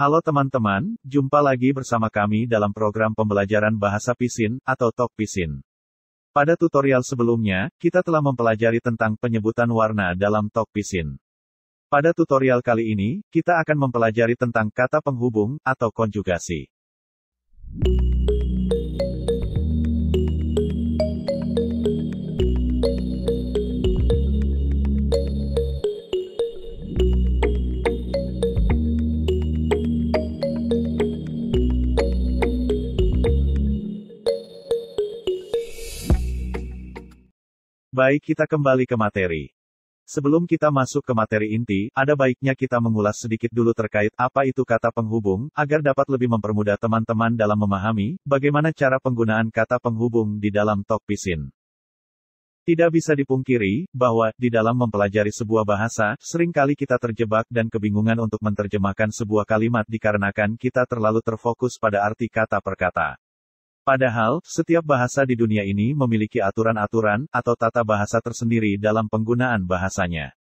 Halo teman-teman, jumpa lagi bersama kami dalam program pembelajaran bahasa Pisin, atau Talk Pisin. Pada tutorial sebelumnya, kita telah mempelajari tentang penyebutan warna dalam Talk Pisin. Pada tutorial kali ini, kita akan mempelajari tentang kata penghubung, atau konjugasi. Baik kita kembali ke materi. Sebelum kita masuk ke materi inti, ada baiknya kita mengulas sedikit dulu terkait apa itu kata penghubung, agar dapat lebih mempermudah teman-teman dalam memahami bagaimana cara penggunaan kata penghubung di dalam talk pisin. Tidak bisa dipungkiri bahwa di dalam mempelajari sebuah bahasa, seringkali kita terjebak dan kebingungan untuk menerjemahkan sebuah kalimat dikarenakan kita terlalu terfokus pada arti kata perkata. kata. Padahal, setiap bahasa di dunia ini memiliki aturan-aturan atau tata bahasa tersendiri dalam penggunaan bahasanya.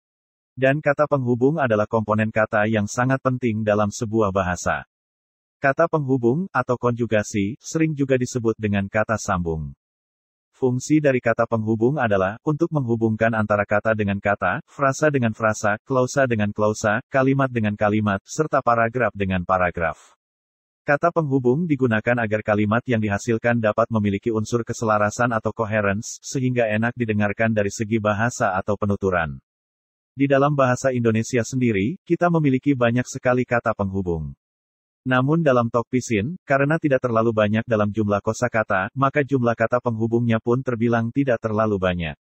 Dan kata penghubung adalah komponen kata yang sangat penting dalam sebuah bahasa. Kata penghubung atau konjugasi sering juga disebut dengan kata sambung. Fungsi dari kata penghubung adalah untuk menghubungkan antara kata dengan kata, frasa dengan frasa, klausa dengan klausa, kalimat dengan kalimat, serta paragraf dengan paragraf. Kata penghubung digunakan agar kalimat yang dihasilkan dapat memiliki unsur keselarasan atau coherence, sehingga enak didengarkan dari segi bahasa atau penuturan. Di dalam bahasa Indonesia sendiri, kita memiliki banyak sekali kata penghubung. Namun dalam Tokpisin, karena tidak terlalu banyak dalam jumlah kosakata, maka jumlah kata penghubungnya pun terbilang tidak terlalu banyak.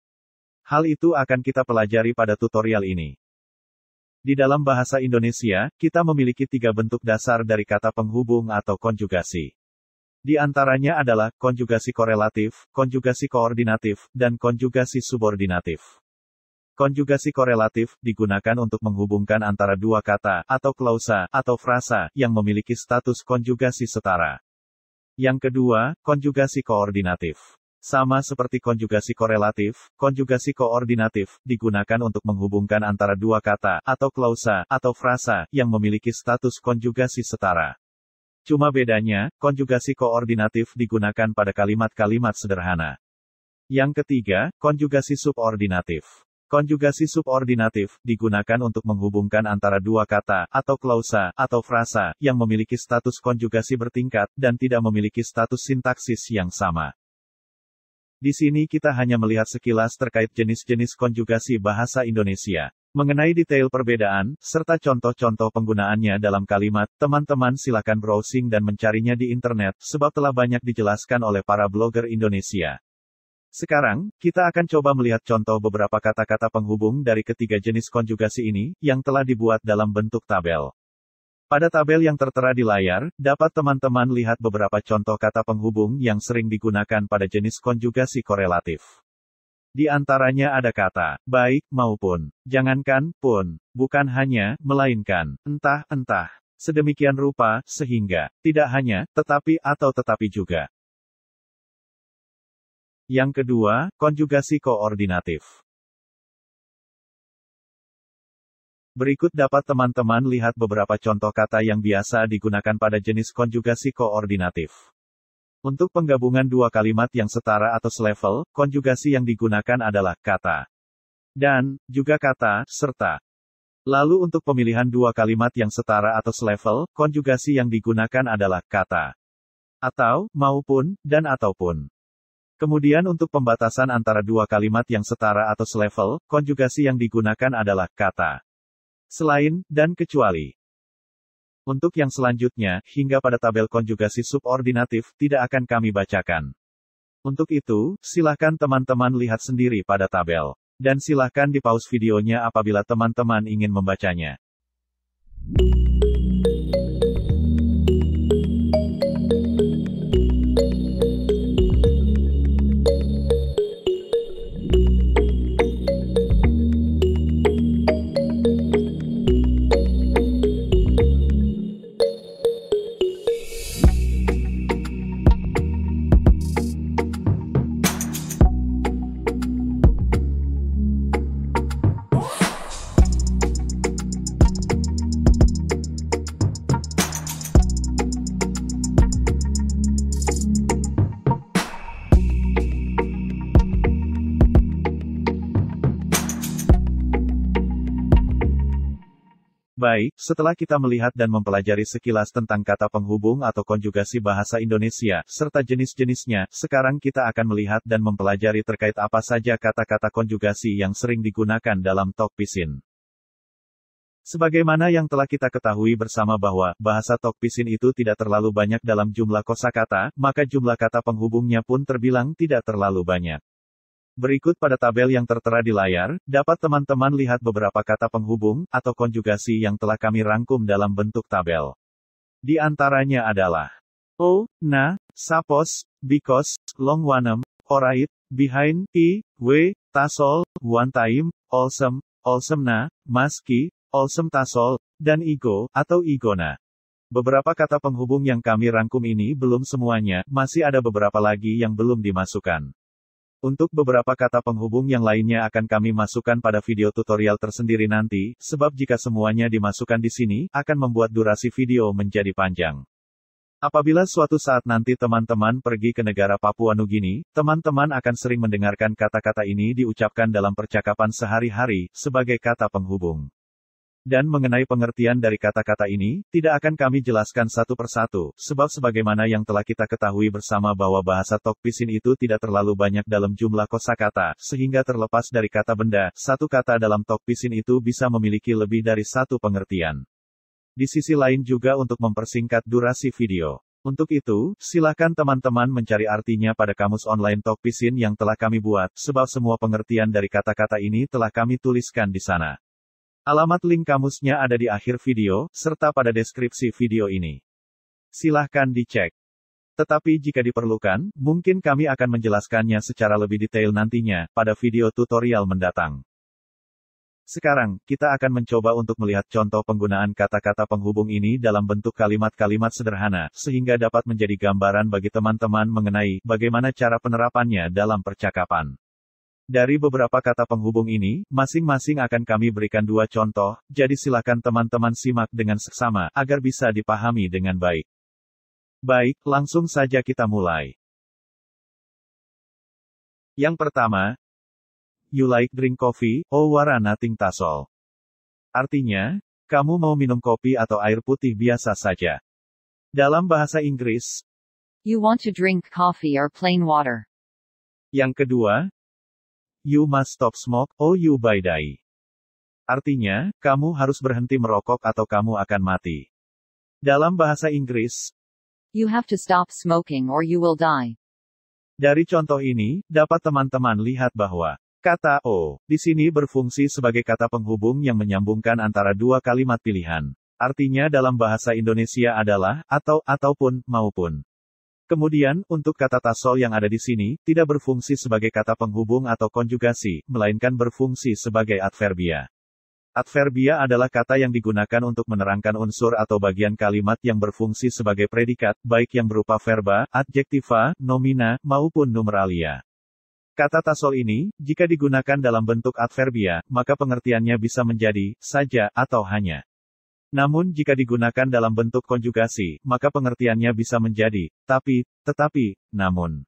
Hal itu akan kita pelajari pada tutorial ini. Di dalam bahasa Indonesia, kita memiliki tiga bentuk dasar dari kata penghubung atau konjugasi. Di antaranya adalah konjugasi korelatif, konjugasi koordinatif, dan konjugasi subordinatif. Konjugasi korelatif digunakan untuk menghubungkan antara dua kata, atau klausa, atau frasa, yang memiliki status konjugasi setara. Yang kedua, konjugasi koordinatif. Sama seperti konjugasi korelatif, konjugasi koordinatif digunakan untuk menghubungkan antara dua kata, atau klausa, atau frasa, yang memiliki status konjugasi setara. Cuma bedanya, konjugasi koordinatif digunakan pada kalimat-kalimat sederhana. Yang ketiga, konjugasi subordinatif. Konjugasi subordinatif digunakan untuk menghubungkan antara dua kata, atau klausa, atau frasa, yang memiliki status konjugasi bertingkat dan tidak memiliki status sintaksis yang sama. Di sini kita hanya melihat sekilas terkait jenis-jenis konjugasi bahasa Indonesia. Mengenai detail perbedaan, serta contoh-contoh penggunaannya dalam kalimat, teman-teman silakan browsing dan mencarinya di internet, sebab telah banyak dijelaskan oleh para blogger Indonesia. Sekarang, kita akan coba melihat contoh beberapa kata-kata penghubung dari ketiga jenis konjugasi ini, yang telah dibuat dalam bentuk tabel. Pada tabel yang tertera di layar, dapat teman-teman lihat beberapa contoh kata penghubung yang sering digunakan pada jenis konjugasi korelatif. Di antaranya ada kata baik maupun, jangankan pun, bukan hanya, melainkan entah, entah. Sedemikian rupa, sehingga tidak hanya, tetapi atau tetapi juga. Yang kedua, konjugasi koordinatif. Berikut dapat teman-teman lihat beberapa contoh kata yang biasa digunakan pada jenis konjugasi koordinatif. Untuk penggabungan dua kalimat yang setara atau selevel, konjugasi yang digunakan adalah kata dan juga kata serta. Lalu untuk pemilihan dua kalimat yang setara atau selevel, konjugasi yang digunakan adalah kata atau maupun dan ataupun. Kemudian untuk pembatasan antara dua kalimat yang setara atau selevel, konjugasi yang digunakan adalah kata selain, dan kecuali. Untuk yang selanjutnya, hingga pada tabel konjugasi subordinatif, tidak akan kami bacakan. Untuk itu, silahkan teman-teman lihat sendiri pada tabel. Dan silahkan di pause videonya apabila teman-teman ingin membacanya. Setelah kita melihat dan mempelajari sekilas tentang kata penghubung atau konjugasi bahasa Indonesia, serta jenis-jenisnya, sekarang kita akan melihat dan mempelajari terkait apa saja kata-kata konjugasi yang sering digunakan dalam Tokpisin. Sebagaimana yang telah kita ketahui bersama bahwa bahasa Tokpisin itu tidak terlalu banyak dalam jumlah kosakata, maka jumlah kata penghubungnya pun terbilang tidak terlalu banyak. Berikut pada tabel yang tertera di layar, dapat teman-teman lihat beberapa kata penghubung atau konjugasi yang telah kami rangkum dalam bentuk tabel. Di antaranya adalah O, na, sapos, because, wanem, orait, behind, i, w, tasol, one time, olsem, olsemna, maski, olsem tasol, dan igo, atau igona. Beberapa kata penghubung yang kami rangkum ini belum semuanya, masih ada beberapa lagi yang belum dimasukkan. Untuk beberapa kata penghubung yang lainnya akan kami masukkan pada video tutorial tersendiri nanti, sebab jika semuanya dimasukkan di sini, akan membuat durasi video menjadi panjang. Apabila suatu saat nanti teman-teman pergi ke negara Papua Nugini, teman-teman akan sering mendengarkan kata-kata ini diucapkan dalam percakapan sehari-hari, sebagai kata penghubung. Dan mengenai pengertian dari kata-kata ini, tidak akan kami jelaskan satu persatu, sebab sebagaimana yang telah kita ketahui bersama bahwa bahasa Tokpisin itu tidak terlalu banyak dalam jumlah kosakata, sehingga terlepas dari kata benda, satu kata dalam Tokpisin itu bisa memiliki lebih dari satu pengertian. Di sisi lain juga untuk mempersingkat durasi video. Untuk itu, silakan teman-teman mencari artinya pada kamus online Tokpisin yang telah kami buat, sebab semua pengertian dari kata-kata ini telah kami tuliskan di sana. Alamat link kamusnya ada di akhir video, serta pada deskripsi video ini. Silahkan dicek. Tetapi jika diperlukan, mungkin kami akan menjelaskannya secara lebih detail nantinya, pada video tutorial mendatang. Sekarang, kita akan mencoba untuk melihat contoh penggunaan kata-kata penghubung ini dalam bentuk kalimat-kalimat sederhana, sehingga dapat menjadi gambaran bagi teman-teman mengenai bagaimana cara penerapannya dalam percakapan. Dari beberapa kata penghubung ini, masing-masing akan kami berikan dua contoh, jadi silakan teman-teman simak dengan seksama, agar bisa dipahami dengan baik. Baik, langsung saja kita mulai. Yang pertama, you like drink coffee, or oh, nothing tasol. Artinya, kamu mau minum kopi atau air putih biasa saja. Dalam bahasa Inggris, you want to drink coffee or plain water. Yang kedua, You must stop smoke, or you by die. Artinya, kamu harus berhenti merokok atau kamu akan mati. Dalam bahasa Inggris, You have to stop smoking or you will die. Dari contoh ini, dapat teman-teman lihat bahwa kata O di sini berfungsi sebagai kata penghubung yang menyambungkan antara dua kalimat pilihan. Artinya dalam bahasa Indonesia adalah atau ataupun maupun. Kemudian, untuk kata tasol yang ada di sini, tidak berfungsi sebagai kata penghubung atau konjugasi, melainkan berfungsi sebagai adverbia. Adverbia adalah kata yang digunakan untuk menerangkan unsur atau bagian kalimat yang berfungsi sebagai predikat, baik yang berupa verba, adjektiva, nomina, maupun numeralia. Kata tasol ini, jika digunakan dalam bentuk adverbia, maka pengertiannya bisa menjadi, saja, atau hanya. Namun jika digunakan dalam bentuk konjugasi, maka pengertiannya bisa menjadi, tapi, tetapi, namun.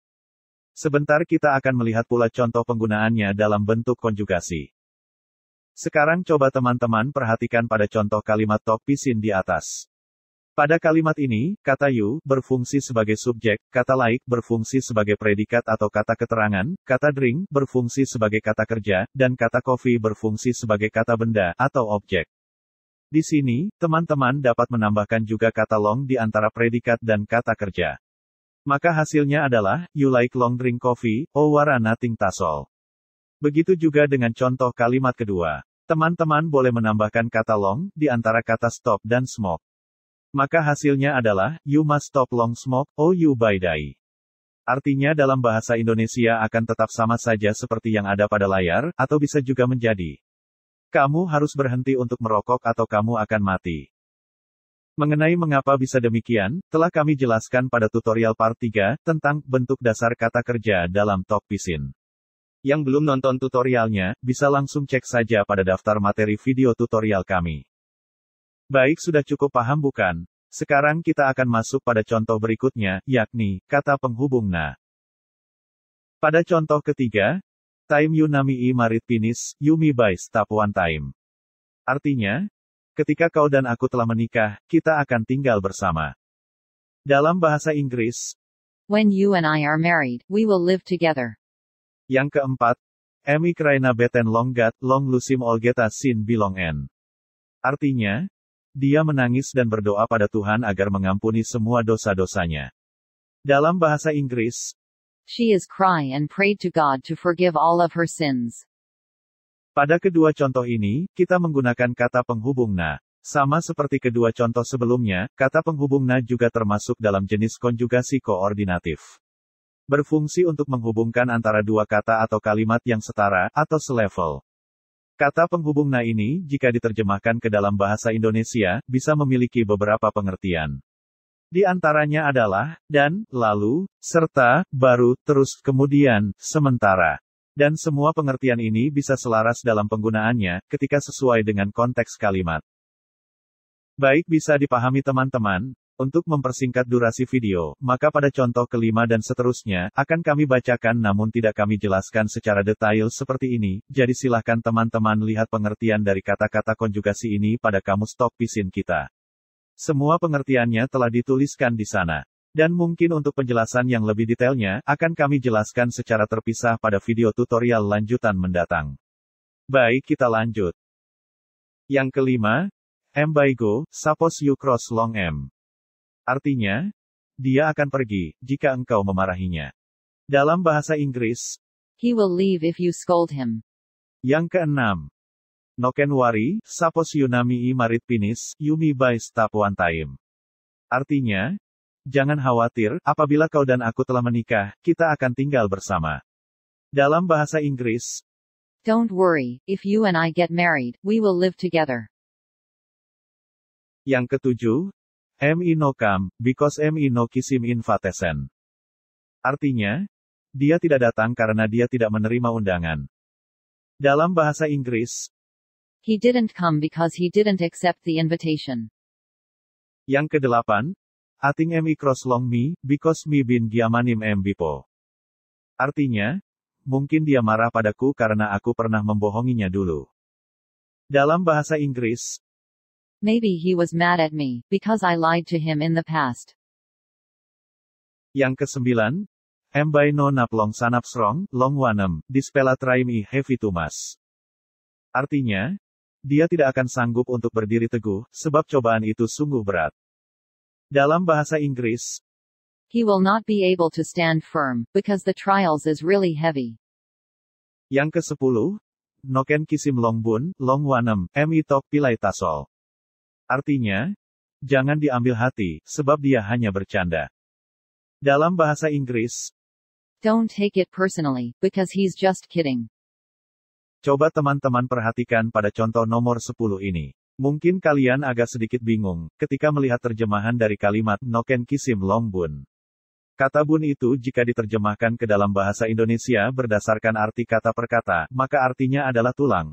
Sebentar kita akan melihat pula contoh penggunaannya dalam bentuk konjugasi. Sekarang coba teman-teman perhatikan pada contoh kalimat topisin di atas. Pada kalimat ini, kata you berfungsi sebagai subjek, kata like berfungsi sebagai predikat atau kata keterangan, kata drink berfungsi sebagai kata kerja, dan kata coffee berfungsi sebagai kata benda atau objek. Di sini, teman-teman dapat menambahkan juga kata long di antara predikat dan kata kerja. Maka hasilnya adalah, you like long drink coffee, or oh wara nothing tasol. Begitu juga dengan contoh kalimat kedua. Teman-teman boleh menambahkan kata long di antara kata stop dan smoke. Maka hasilnya adalah, you must stop long smoke, or oh you buy die. Artinya dalam bahasa Indonesia akan tetap sama saja seperti yang ada pada layar, atau bisa juga menjadi. Kamu harus berhenti untuk merokok atau kamu akan mati. Mengenai mengapa bisa demikian, telah kami jelaskan pada tutorial part 3 tentang bentuk dasar kata kerja dalam Talk Pisin. Yang belum nonton tutorialnya, bisa langsung cek saja pada daftar materi video tutorial kami. Baik sudah cukup paham bukan? Sekarang kita akan masuk pada contoh berikutnya, yakni, kata penghubung na. Pada contoh ketiga, Time you nami i Marit Pinis, Yumi Bais Tapuan Time. Artinya, ketika kau dan aku telah menikah, kita akan tinggal bersama. Dalam bahasa Inggris, When you and I are married, we will live together. Yang keempat, Emi Kraina Beten Longgat, Long Lusim Olgeta Sin Bilong En. Artinya, dia menangis dan berdoa pada Tuhan agar mengampuni semua dosa-dosanya. Dalam bahasa Inggris, She is cry and prayed to God to forgive all of her sins. Pada kedua contoh ini, kita menggunakan kata penghubung na. Sama seperti kedua contoh sebelumnya, kata penghubung na juga termasuk dalam jenis konjugasi koordinatif. Berfungsi untuk menghubungkan antara dua kata atau kalimat yang setara, atau selevel. Kata penghubung na ini, jika diterjemahkan ke dalam bahasa Indonesia, bisa memiliki beberapa pengertian. Di antaranya adalah, dan, lalu, serta, baru, terus, kemudian, sementara. Dan semua pengertian ini bisa selaras dalam penggunaannya, ketika sesuai dengan konteks kalimat. Baik bisa dipahami teman-teman, untuk mempersingkat durasi video, maka pada contoh kelima dan seterusnya, akan kami bacakan namun tidak kami jelaskan secara detail seperti ini, jadi silahkan teman-teman lihat pengertian dari kata-kata konjugasi ini pada kamus Talk Pisin kita. Semua pengertiannya telah dituliskan di sana. Dan mungkin untuk penjelasan yang lebih detailnya, akan kami jelaskan secara terpisah pada video tutorial lanjutan mendatang. Baik kita lanjut. Yang kelima, M by go, suppose you cross long M. Artinya, dia akan pergi, jika engkau memarahinya. Dalam bahasa Inggris, He will leave if you scold him. Yang keenam, Noken wari, sapos yunami i marit pinis, yumi by tapuan taim. Artinya, jangan khawatir, apabila kau dan aku telah menikah, kita akan tinggal bersama. Dalam bahasa Inggris, Don't worry, if you and I get married, we will live together. Yang ketujuh, M kam, because M in fatesen. Artinya, dia tidak datang karena dia tidak menerima undangan. Dalam bahasa Inggris, He didn't come because he didn't accept the invitation. Yang kedelapan, ating mi cross long mi, because mi bin giamanim em bipo. Artinya, mungkin dia marah padaku karena aku pernah membohonginya dulu. Dalam bahasa Inggris, Maybe he was mad at me, because I lied to him in the past. Yang kesembilan, by no nap long sanap srong, long wanem, dispela traimi heavy tumas. Artinya, dia tidak akan sanggup untuk berdiri teguh, sebab cobaan itu sungguh berat. Dalam bahasa Inggris, He will not be able to stand firm, because the trials is really heavy. Yang ke-10, Noken Kisim Longbun, wanem Mi Tok Pilai Tasol. Artinya, jangan diambil hati, sebab dia hanya bercanda. Dalam bahasa Inggris, Don't take it personally, because he's just kidding. Coba teman-teman perhatikan pada contoh nomor 10 ini. Mungkin kalian agak sedikit bingung ketika melihat terjemahan dari kalimat Noken Kisim Longbun. Kata bun itu jika diterjemahkan ke dalam bahasa Indonesia berdasarkan arti kata per kata, maka artinya adalah tulang.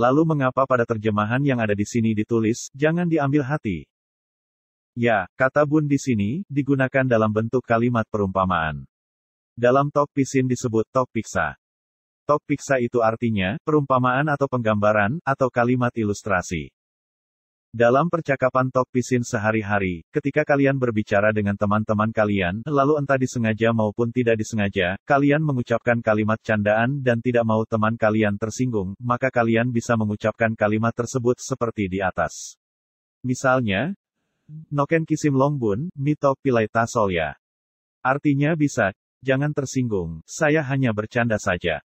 Lalu mengapa pada terjemahan yang ada di sini ditulis, jangan diambil hati? Ya, kata bun di sini, digunakan dalam bentuk kalimat perumpamaan. Dalam tok pisin disebut tok piksa. Tok piksa itu artinya, perumpamaan atau penggambaran, atau kalimat ilustrasi. Dalam percakapan Tok Pisin sehari-hari, ketika kalian berbicara dengan teman-teman kalian, lalu entah disengaja maupun tidak disengaja, kalian mengucapkan kalimat candaan dan tidak mau teman kalian tersinggung, maka kalian bisa mengucapkan kalimat tersebut seperti di atas. Misalnya, Noken Kisim Longbun, Mitok Pilai Tasolya. Artinya bisa, jangan tersinggung, saya hanya bercanda saja.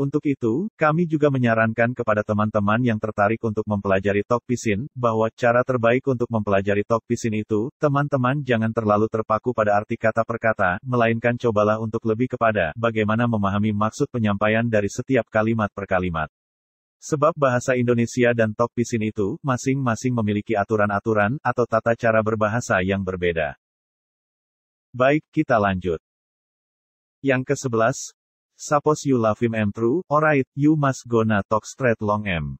Untuk itu, kami juga menyarankan kepada teman-teman yang tertarik untuk mempelajari talk pisin, bahwa cara terbaik untuk mempelajari talk pisin itu, teman-teman jangan terlalu terpaku pada arti kata per kata, melainkan cobalah untuk lebih kepada bagaimana memahami maksud penyampaian dari setiap kalimat per kalimat. Sebab bahasa Indonesia dan talk pisin itu, masing-masing memiliki aturan-aturan, atau tata cara berbahasa yang berbeda. Baik, kita lanjut. Yang ke-11, Suppose you love him and true, alright, you must gonna talk straight long M.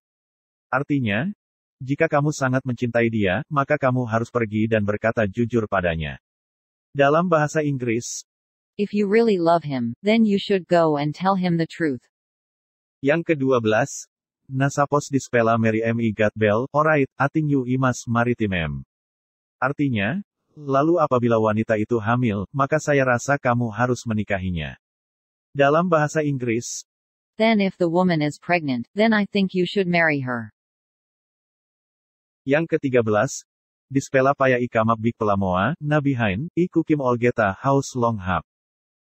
Artinya, jika kamu sangat mencintai dia, maka kamu harus pergi dan berkata jujur padanya. Dalam bahasa Inggris, If you really love him, then you should go and tell him the truth. Yang ke-12, Nasapos dispela Mary M. I. Bell, alright, ating you imas M. Artinya, lalu apabila wanita itu hamil, maka saya rasa kamu harus menikahinya. Dalam bahasa Inggris, Then if the woman is pregnant, then I think you should marry her. Yang ke-13, Dispela paya ikamap big pelamoa, nabi hain, ikukim olgeta haus longhap.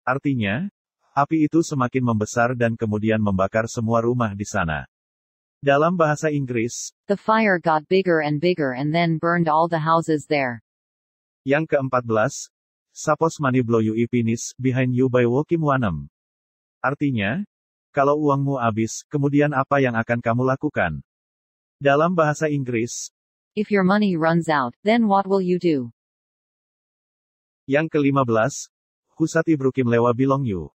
Artinya, api itu semakin membesar dan kemudian membakar semua rumah di sana. Dalam bahasa Inggris, The fire got bigger and bigger and then burned all the houses there. Yang ke-14, Sapos mani blow you ipinis, behind you by wokim wanam. Artinya, kalau uangmu habis, kemudian apa yang akan kamu lakukan? Dalam bahasa Inggris, If your money runs out, then what will you do? Yang ke-15, Husati Brukim Lewa Bilong You.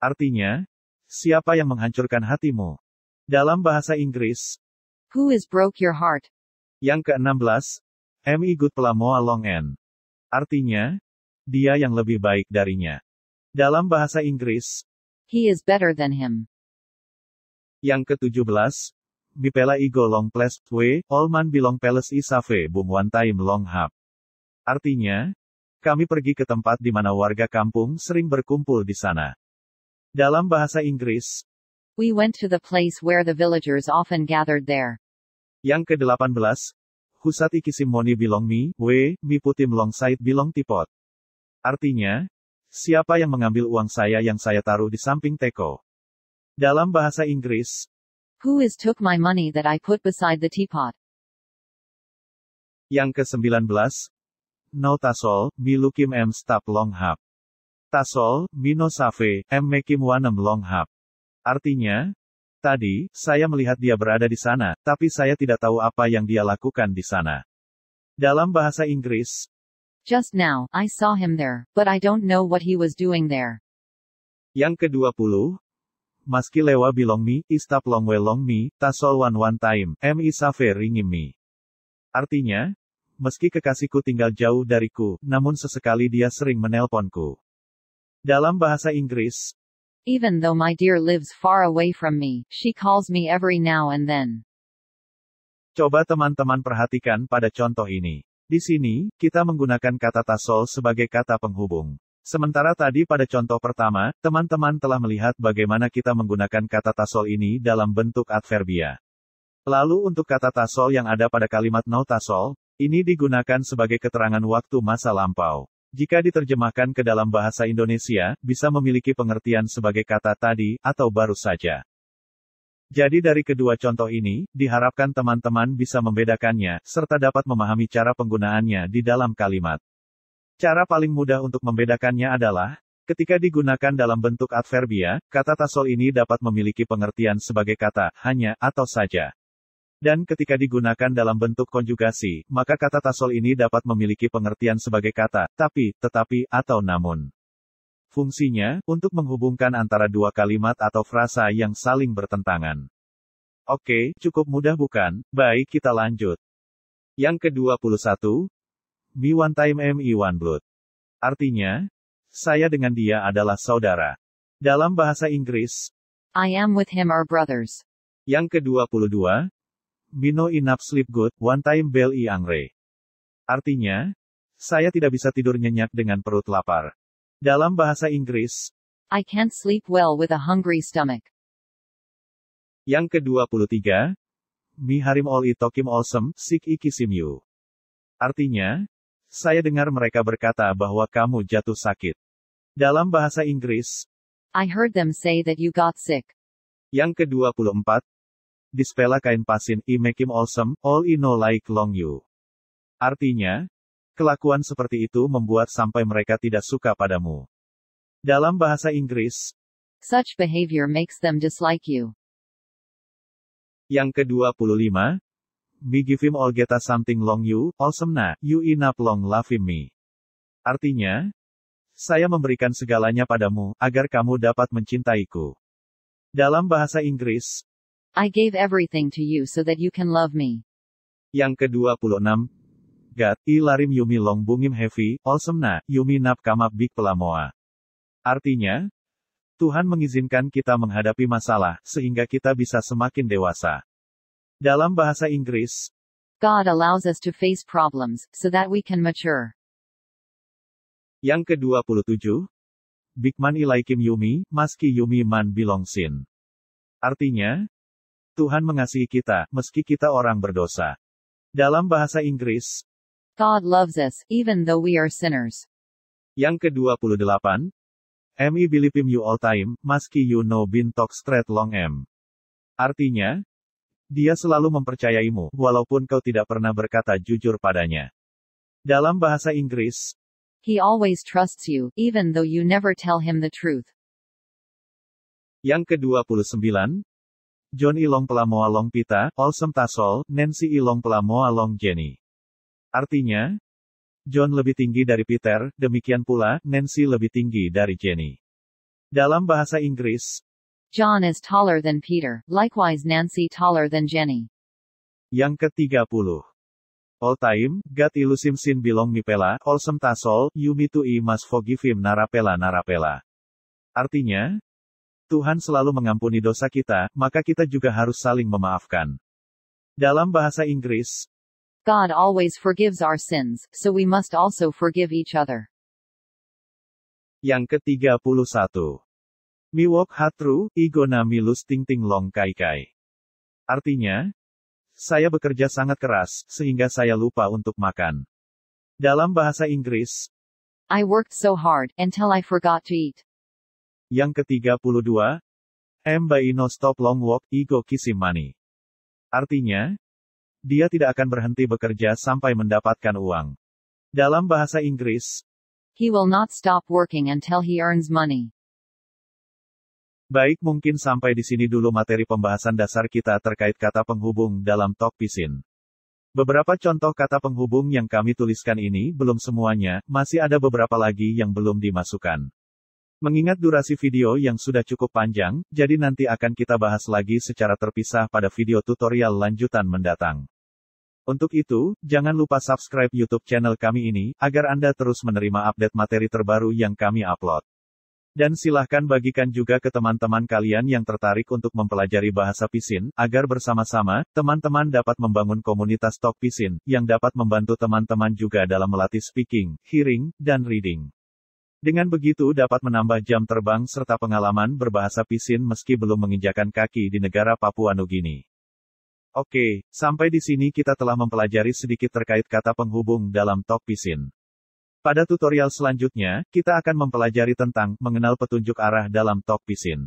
Artinya, siapa yang menghancurkan hatimu? Dalam bahasa Inggris, Who is broke your heart? Yang ke-16, Emi gut Pelamoa Long N. Artinya, dia yang lebih baik darinya. Dalam bahasa Inggris, He is better than him. Yang ke-17, Bipela Igo Long Ples, All Man Bilong Peles Isafe Bung one time Long Hap. Artinya, kami pergi ke tempat di mana warga kampung sering berkumpul di sana. Dalam bahasa Inggris, We went to the place where the villagers often gathered there. Yang ke-18, Husati Kisimoni Bilong Mi, W, Mi Putim Long Sait Bilong Tipot. Artinya, Siapa yang mengambil uang saya yang saya taruh di samping teko? Dalam bahasa Inggris, Who is took my money that I put beside the teapot? Yang ke-19, No Tasol, Milukim M Stap hap. Tasol, no Save, M Mekim Wanem hap. Artinya, tadi, saya melihat dia berada di sana, tapi saya tidak tahu apa yang dia lakukan di sana. Dalam bahasa Inggris, Just now, I saw him there, but I don't know what he was doing there. Yang ke-20, Maski lewa bilong mi, istap longwe long mi, tasol one one time, mi isafe ringim mi. Artinya, meski kekasihku tinggal jauh dariku, namun sesekali dia sering menelponku. Dalam bahasa Inggris, Even though my dear lives far away from me, she calls me every now and then. Coba teman-teman perhatikan pada contoh ini. Di sini, kita menggunakan kata tasol sebagai kata penghubung. Sementara tadi pada contoh pertama, teman-teman telah melihat bagaimana kita menggunakan kata tasol ini dalam bentuk adverbia. Lalu untuk kata tasol yang ada pada kalimat no tasol, ini digunakan sebagai keterangan waktu masa lampau. Jika diterjemahkan ke dalam bahasa Indonesia, bisa memiliki pengertian sebagai kata tadi, atau baru saja. Jadi dari kedua contoh ini, diharapkan teman-teman bisa membedakannya, serta dapat memahami cara penggunaannya di dalam kalimat. Cara paling mudah untuk membedakannya adalah, ketika digunakan dalam bentuk adverbia, kata tasol ini dapat memiliki pengertian sebagai kata, hanya, atau saja. Dan ketika digunakan dalam bentuk konjugasi, maka kata tasol ini dapat memiliki pengertian sebagai kata, tapi, tetapi, atau namun. Fungsinya, untuk menghubungkan antara dua kalimat atau frasa yang saling bertentangan. Oke, cukup mudah bukan? Baik kita lanjut. Yang ke-21, Mi One Time M I One Blood. Artinya, saya dengan dia adalah saudara. Dalam bahasa Inggris, I am with him are brothers. Yang ke-22, Mino Inap Sleep Good, One Time Bell I Angre. Artinya, saya tidak bisa tidur nyenyak dengan perut lapar. Dalam bahasa Inggris, I can't sleep well with a hungry stomach. Yang ke-23, Mi harim ol itokim olsem, sik you. Artinya, saya dengar mereka berkata bahwa kamu jatuh sakit. Dalam bahasa Inggris, I heard them say that you got sick. Yang ke-24, dispela kain pasin imekim olsem, all ino like long you. Artinya, Kelakuan seperti itu membuat sampai mereka tidak suka padamu. Dalam bahasa Inggris, such behavior makes them dislike you. Yang ke-25, me give him all geta something long you, awesome na, you enough long loving me. Artinya, saya memberikan segalanya padamu, agar kamu dapat mencintaiku. Dalam bahasa Inggris, I gave everything to you so that you can love me. Yang ke-26, Gat, ilarim Yumi Long Bungim Heavy, na, Yumi Nap Kamap Big Pelamoa. Artinya, Tuhan mengizinkan kita menghadapi masalah, sehingga kita bisa semakin dewasa. Dalam bahasa Inggris, God allows us to face problems, so that we can mature. Yang ke-27, man Ilaikim Yumi, Maski Yumi Man bilong sin. Artinya, Tuhan mengasihi kita, meski kita orang berdosa. Dalam bahasa Inggris, God loves us, even though we are sinners. Yang ke-28, MI believe him you all time, maski you know been talk straight long M. Artinya, dia selalu mempercayaimu, walaupun kau tidak pernah berkata jujur padanya. Dalam bahasa Inggris, He always trusts you, even though you never tell him the truth. Yang ke-29, John Ilong Pelamoa Long Pita, Olsem Tasol, Nancy Ilong Pelamoa Long Jenny. Artinya, John lebih tinggi dari Peter, demikian pula, Nancy lebih tinggi dari Jenny. Dalam bahasa Inggris, John is taller than Peter, likewise Nancy taller than Jenny. Yang ke-30. All time, God illusim sin bilong nipela, olsem tasol, yumi tu i mas forgive him narapela narapela. Artinya, Tuhan selalu mengampuni dosa kita, maka kita juga harus saling memaafkan. Dalam bahasa Inggris, God always forgives our sins, so we must also forgive each other. Yang ke-31. Miwok hatru, igonami lus tingting long kai kai. Artinya, saya bekerja sangat keras, sehingga saya lupa untuk makan. Dalam bahasa Inggris, I worked so hard, until I forgot to eat. Yang ke-32, Mbai no stop long walk, ego kisimani. Artinya, dia tidak akan berhenti bekerja sampai mendapatkan uang. Dalam bahasa Inggris, He will not stop working until he earns money. Baik mungkin sampai di sini dulu materi pembahasan dasar kita terkait kata penghubung dalam talk pisin. Beberapa contoh kata penghubung yang kami tuliskan ini belum semuanya, masih ada beberapa lagi yang belum dimasukkan. Mengingat durasi video yang sudah cukup panjang, jadi nanti akan kita bahas lagi secara terpisah pada video tutorial lanjutan mendatang. Untuk itu, jangan lupa subscribe YouTube channel kami ini, agar Anda terus menerima update materi terbaru yang kami upload. Dan silahkan bagikan juga ke teman-teman kalian yang tertarik untuk mempelajari bahasa Pisin, agar bersama-sama, teman-teman dapat membangun komunitas Talk Pisin, yang dapat membantu teman-teman juga dalam melatih speaking, hearing, dan reading. Dengan begitu dapat menambah jam terbang serta pengalaman berbahasa Pisin meski belum menginjakan kaki di negara Papua Nugini. Oke, sampai di sini kita telah mempelajari sedikit terkait kata penghubung dalam talk pisin. Pada tutorial selanjutnya, kita akan mempelajari tentang mengenal petunjuk arah dalam talk pisin.